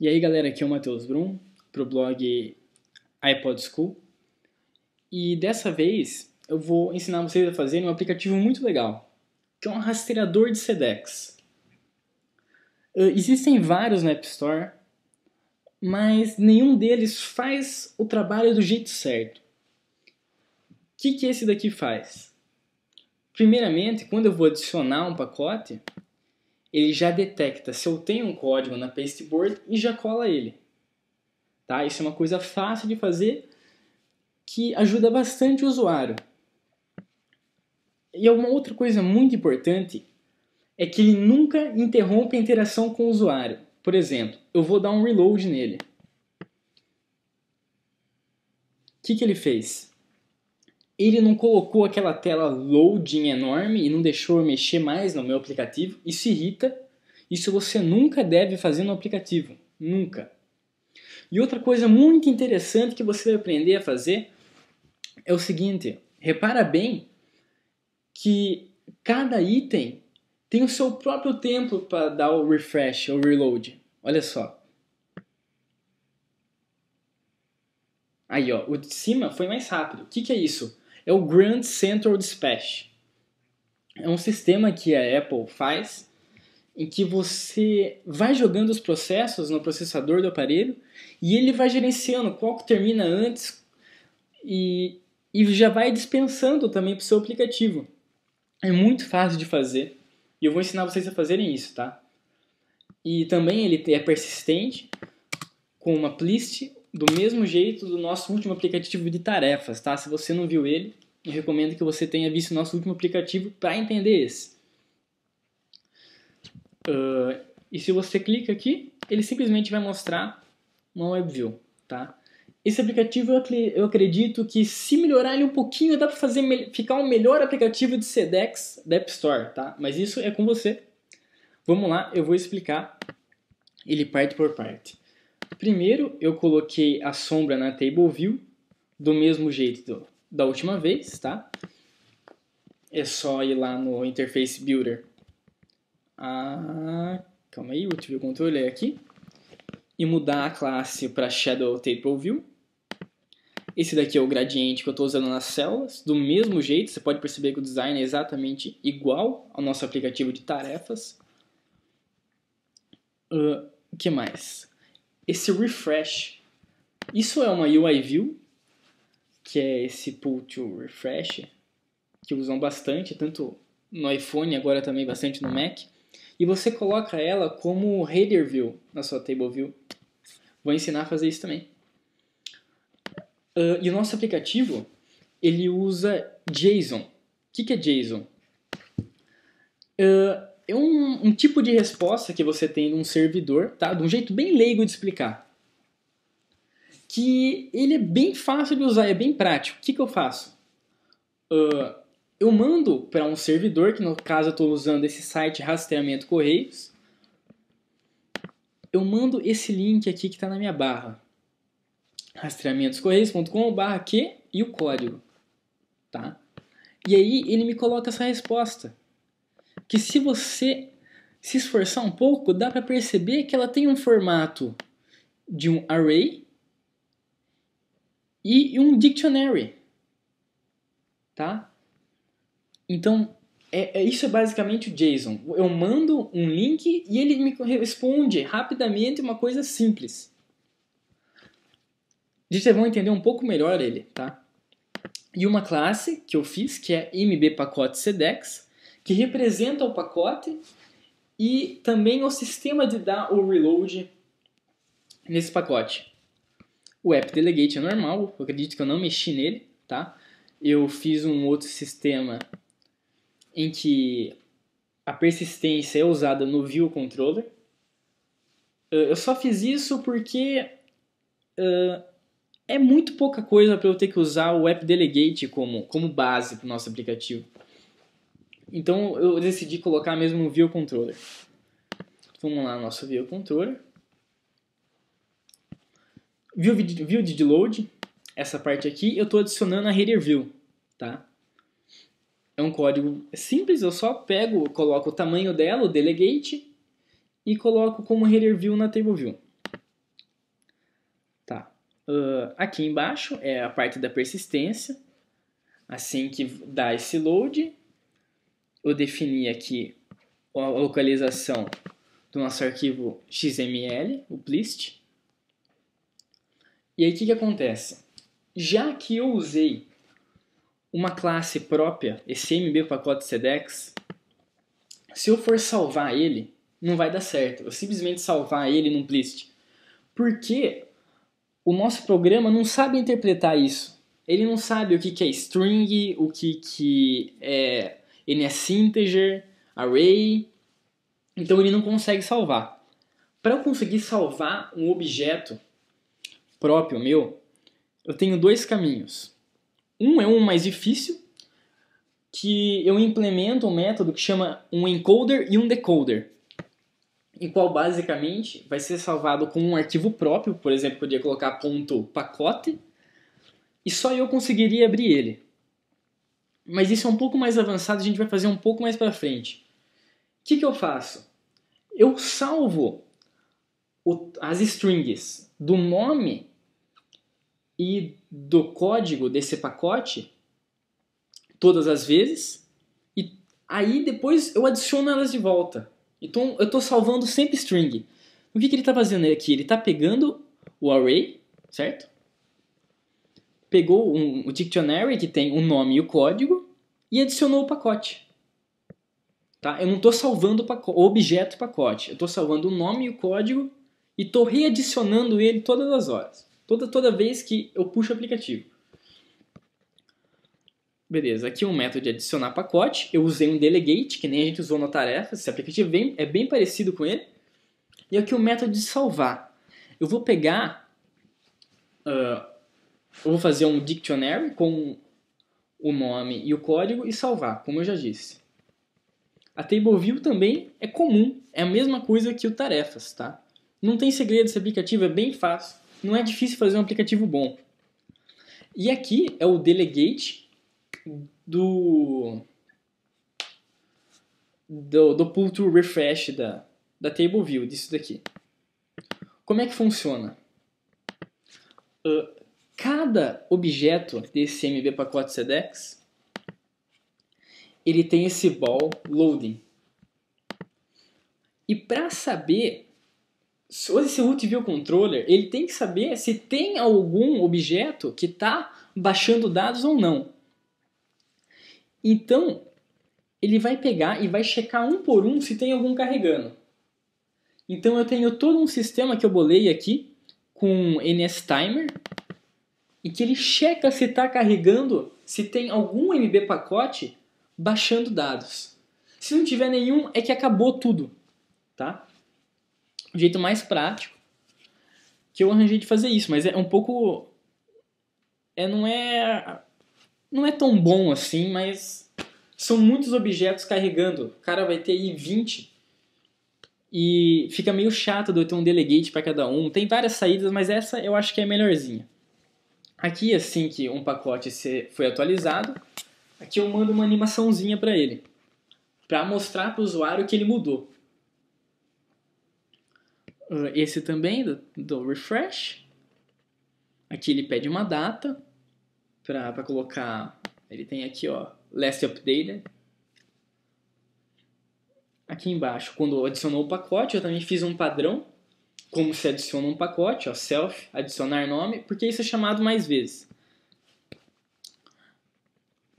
E aí galera, aqui é o Matheus Brum, pro blog iPod School. E dessa vez eu vou ensinar vocês a fazer um aplicativo muito legal, que é um rastreador de SEDEX. Ah, existem vários na App Store, mas nenhum deles faz o trabalho do jeito certo. O que, que esse daqui faz? Primeiramente, quando eu vou adicionar um pacote, ele já detecta se eu tenho um código na pasteboard e já cola ele. Tá? Isso é uma coisa fácil de fazer que ajuda bastante o usuário. E é uma outra coisa muito importante é que ele nunca interrompe a interação com o usuário. Por exemplo, eu vou dar um reload nele. O que, que ele fez? ele não colocou aquela tela loading enorme e não deixou eu mexer mais no meu aplicativo. Isso irrita. Isso você nunca deve fazer no aplicativo. Nunca. E outra coisa muito interessante que você vai aprender a fazer é o seguinte: repara bem que cada item tem o seu próprio tempo para dar o refresh ou reload. Olha só. Aí, ó, o de cima foi mais rápido. O que, que é isso? é o Grand Central Dispatch. É um sistema que a Apple faz em que você vai jogando os processos no processador do aparelho e ele vai gerenciando qual que termina antes e, e já vai dispensando também para o seu aplicativo. É muito fácil de fazer e eu vou ensinar vocês a fazerem isso, tá? E também ele é persistente com uma plist do mesmo jeito do nosso último aplicativo de tarefas, tá? Se você não viu ele, eu recomendo que você tenha visto nosso último aplicativo para entender esse. Uh, e se você clica aqui, ele simplesmente vai mostrar uma WebView, tá? Esse aplicativo eu acredito que se melhorar ele um pouquinho dá para fazer ficar um melhor aplicativo de Sedex da App Store, tá? Mas isso é com você. Vamos lá, eu vou explicar ele parte por parte. Primeiro, eu coloquei a sombra na Table View, do mesmo jeito do, da última vez, tá? É só ir lá no Interface Builder. Ah, calma aí, Util Controller é aqui. E mudar a classe para Shadow Table View. Esse daqui é o gradiente que eu estou usando nas células. Do mesmo jeito, você pode perceber que o design é exatamente igual ao nosso aplicativo de tarefas. O uh, ah, que mais? esse refresh. Isso é uma UI view, que é esse pull to refresh, que usam bastante, tanto no iPhone, agora também bastante no Mac. E você coloca ela como header view na sua table view. Vou ensinar a fazer isso também. Uh, e o nosso aplicativo, ele usa JSON. O que, que é JSON? Uh, é um, um tipo de resposta que você tem num servidor, tá? De um jeito bem leigo de explicar que ele é bem fácil de usar, é bem prático. O que, que eu faço? Uh, eu mando para um servidor, que no caso eu estou usando esse site rastreamento correios, eu mando esse link aqui que está na minha barra, rastreamentoscorreios.com.br barra que e o código, tá? E aí ele me coloca essa resposta que se você se esforçar um pouco, dá para perceber que ela tem um formato de um array e um dictionary, tá? Então, é, é, isso é basicamente o JSON. Eu mando um link e ele me responde rapidamente uma coisa simples. Vocês vão entender um pouco melhor ele, tá? E uma classe que eu fiz, que é mbpacotecdex que representa o pacote e também o sistema de dar o reload nesse pacote. O app delegate é normal, eu acredito que eu não mexi nele, tá? Eu fiz um outro sistema em que a persistência é usada no view controller. Eu só fiz isso porque uh, é muito pouca coisa para eu ter que usar o app delegate como, como base para o nosso aplicativo. Então eu decidi colocar mesmo o View Controller. Vamos lá, nosso View Controller. View, view Load, essa parte aqui, eu estou adicionando a Header View, tá? É um código simples, eu só pego, coloco o tamanho dela, o delegate, e coloco como Header View na Table View. Tá. Uh, aqui embaixo é a parte da persistência. Assim que dá esse load, eu defini aqui a localização do nosso arquivo XML, o plist. E aí o que, que acontece? Já que eu usei uma classe própria, esse MB pacote SEDEX, se eu for salvar ele, não vai dar certo. Eu simplesmente salvar ele num plist. Porque o nosso programa não sabe interpretar isso. Ele não sabe o que, que é string, o que, que é ele é integer, array, então ele não consegue salvar. Para eu conseguir salvar um objeto próprio meu, eu tenho dois caminhos. Um é um mais difícil, que eu implemento um método que chama um encoder e um decoder, em qual basicamente vai ser salvado com um arquivo próprio, por exemplo, eu podia colocar ponto .pacote, e só eu conseguiria abrir ele mas isso é um pouco mais avançado, a gente vai fazer um pouco mais para frente. O que, que eu faço? Eu salvo o, as strings do nome e do código desse pacote todas as vezes e aí depois eu adiciono elas de volta. Então eu estou salvando sempre string. O que, que ele está fazendo aqui? Ele está pegando o array, certo? Pegou um, o dictionary que tem o nome e o código e adicionou o pacote. Tá? Eu não estou salvando o, pacote, o objeto pacote, eu estou salvando o nome e o código e estou readicionando ele todas as horas, toda, toda vez que eu puxo o aplicativo. Beleza, aqui um método de adicionar pacote. Eu usei um delegate, que nem a gente usou na tarefa. Esse aplicativo é bem parecido com ele. E aqui o um método de salvar. Eu vou pegar... Uh, eu vou fazer um dictionary com o nome e o código e salvar, como eu já disse. A TableView também é comum, é a mesma coisa que o Tarefas, tá? Não tem segredo, esse aplicativo é bem fácil, não é difícil fazer um aplicativo bom. E aqui é o delegate do do, do pull to refresh da, da table view disso daqui. Como é que funciona? Uh, Cada objeto desse MB pacote SEDEX, ele tem esse ball loading. E para saber se esse UTView controller, ele tem que saber se tem algum objeto que está baixando dados ou não. Então, ele vai pegar e vai checar um por um se tem algum carregando. Então eu tenho todo um sistema que eu bolei aqui com NS timer e que ele checa se está carregando, se tem algum MB pacote baixando dados. Se não tiver nenhum, é que acabou tudo, tá? O jeito mais prático que eu arranjei de fazer isso, mas é um pouco é não é não é tão bom assim, mas são muitos objetos carregando. O cara vai ter aí 20 e fica meio chato de eu ter um delegate para cada um. Tem várias saídas, mas essa eu acho que é a melhorzinha. Aqui, assim que um pacote foi atualizado, aqui eu mando uma animaçãozinha para ele, para mostrar para o usuário que ele mudou. Ah, esse também, do, do refresh. Aqui ele pede uma data para colocar. Ele tem aqui, ó, last updated. Aqui embaixo, quando adicionou o pacote, eu também fiz um padrão como se adiciona um pacote, ó, self, adicionar nome, porque isso é chamado mais vezes.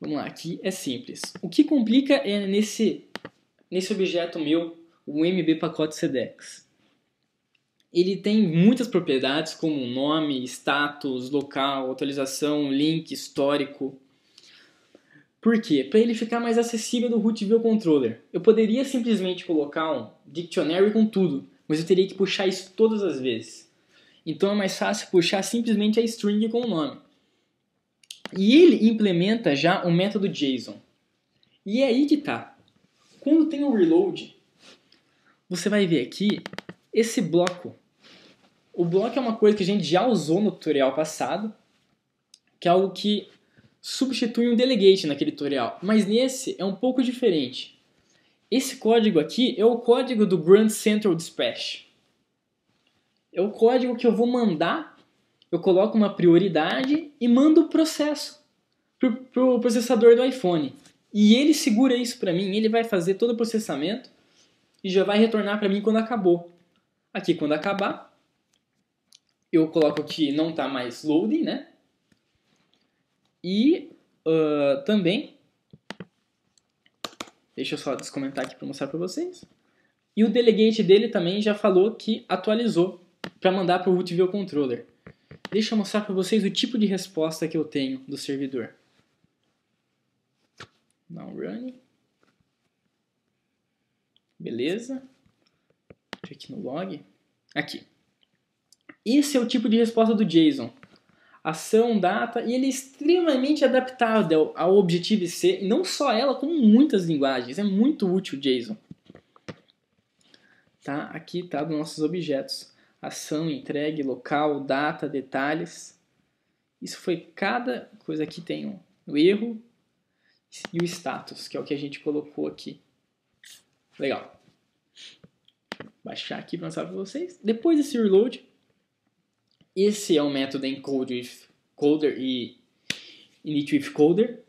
Vamos lá, aqui é simples. O que complica é nesse, nesse objeto meu, o MB pacote SEDEX. Ele tem muitas propriedades como nome, status, local, atualização, link, histórico. Por quê? Para ele ficar mais acessível do root view controller. Eu poderia simplesmente colocar um dictionary com tudo, mas eu teria que puxar isso todas as vezes. Então é mais fácil puxar simplesmente a string com o nome. E ele implementa já o método JSON. E é aí que tá. Quando tem o reload, você vai ver aqui esse bloco. O bloco é uma coisa que a gente já usou no tutorial passado, que é algo que substitui um delegate naquele tutorial. Mas nesse é um pouco diferente. Esse código aqui é o código do Grand Central Dispatch. É o código que eu vou mandar, eu coloco uma prioridade e mando o processo para o pro processador do iPhone. E ele segura isso para mim, ele vai fazer todo o processamento e já vai retornar para mim quando acabou. Aqui quando acabar, eu coloco que não está mais loading, né? E uh, também Deixa eu só descomentar aqui para mostrar para vocês. E o delegate dele também já falou que atualizou para mandar para o Root Controller. Deixa eu mostrar para vocês o tipo de resposta que eu tenho do servidor. Não run. Beleza. Aqui no log. Aqui. Esse é o tipo de resposta do JSON ação, data, e ele é extremamente adaptável ao Objective C, e não só ela, como muitas linguagens. É muito útil o JSON. Tá? Aqui está dos nossos objetos. Ação, entregue, local, data, detalhes. Isso foi cada coisa que tem um, o erro e o status, que é o que a gente colocou aqui. Legal. Vou baixar aqui para mostrar para vocês. Depois desse reload, esse é o método encode, if Coder e Init with Coder.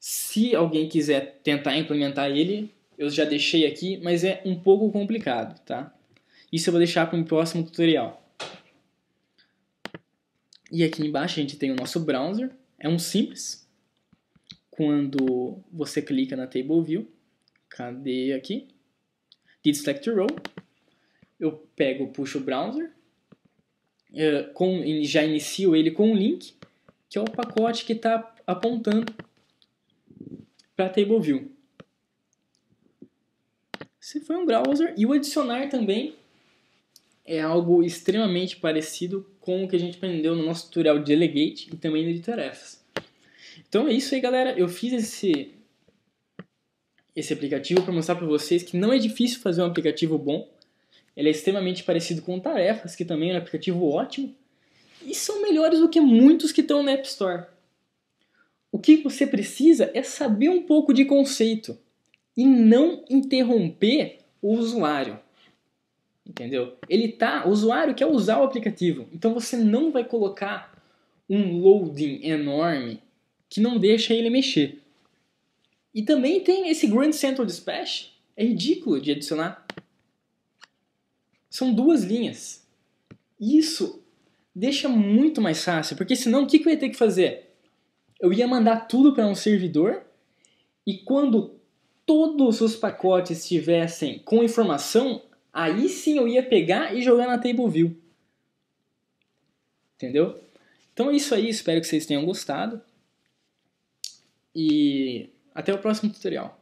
Se alguém quiser tentar implementar ele, eu já deixei aqui, mas é um pouco complicado, tá? Isso eu vou deixar para o próximo tutorial. E aqui embaixo a gente tem o nosso browser. É um simples. Quando você clica na Table View, cadê aqui? Did select row. Eu pego, puxo o browser eh, com, já inicio ele com um link, que é o pacote que está apontando para TableView. Se foi um browser, e o adicionar também é algo extremamente parecido com o que a gente aprendeu no nosso tutorial de Delegate e também de tarefas. Então é isso aí, galera. Eu fiz esse, esse aplicativo para mostrar para vocês que não é difícil fazer um aplicativo bom. Ele é extremamente parecido com Tarefas, que também é um aplicativo ótimo. E são melhores do que muitos que estão na App Store. O que você precisa é saber um pouco de conceito e não interromper o usuário. Entendeu? Ele tá, o usuário quer usar o aplicativo, então você não vai colocar um loading enorme que não deixa ele mexer. E também tem esse Grand Central Dispatch, é ridículo de adicionar são duas linhas. Isso deixa muito mais fácil, porque senão o que, eu ia ter que fazer? Eu ia mandar tudo para um servidor e quando todos os pacotes estivessem com informação, aí sim eu ia pegar e jogar na TableView. Entendeu? Então é isso aí, espero que vocês tenham gostado. E até o próximo tutorial.